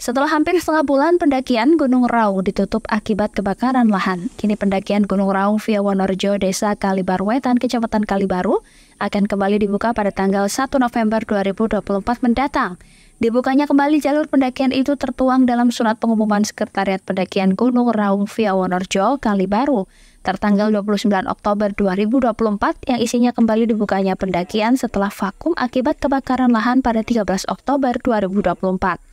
Setelah hampir setengah bulan, pendakian Gunung Raung ditutup akibat kebakaran lahan. Kini pendakian Gunung Raung via Wonorejo, Desa Wetan Kecamatan Kalibaru, akan kembali dibuka pada tanggal 1 November 2024 mendatang. Dibukanya kembali jalur pendakian itu tertuang dalam surat pengumuman Sekretariat Pendakian Gunung Raung via Wonorejo, Kalibaru, tertanggal 29 Oktober 2024 yang isinya kembali dibukanya pendakian setelah vakum akibat kebakaran lahan pada 13 Oktober 2024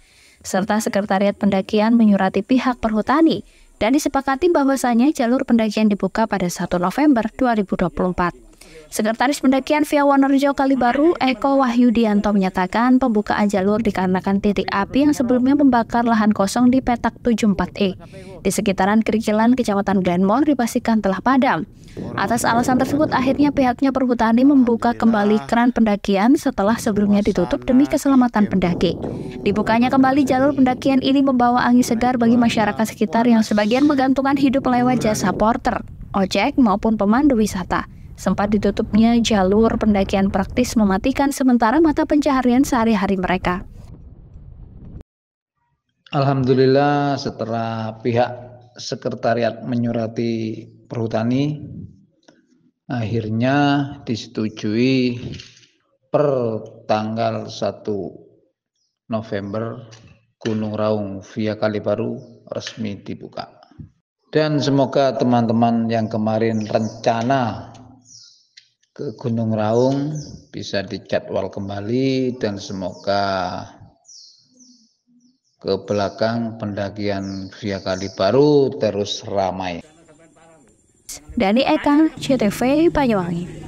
serta Sekretariat Pendakian menyurati pihak perhutani dan disepakati bahwasannya jalur pendakian dibuka pada 1 November 2024. Sekretaris Pendakian Via Wonorejo Kalibaru, Eko Wahyudianto menyatakan pembukaan jalur dikarenakan titik api yang sebelumnya membakar lahan kosong di petak 74E. Di sekitaran Kerikilan, Kecamatan Glenmore dipastikan telah padam. Atas alasan tersebut, akhirnya pihaknya Perhutani membuka kembali keran pendakian setelah sebelumnya ditutup demi keselamatan pendaki. Dibukanya kembali jalur pendakian ini membawa angin segar bagi masyarakat sekitar yang sebagian menggantungkan hidup lewat jasa porter, ojek maupun pemandu wisata. Sempat ditutupnya jalur pendakian praktis mematikan sementara mata pencaharian sehari-hari mereka. Alhamdulillah setelah pihak sekretariat menyurati perhutani akhirnya disetujui per tanggal 1 November Gunung Raung via Kalibaru resmi dibuka. Dan semoga teman-teman yang kemarin rencana ke Gunung Raung bisa dijadwal kembali dan semoga ke belakang pendakian Via Baru terus ramai. Dani Eka, CTV Banyuwangi.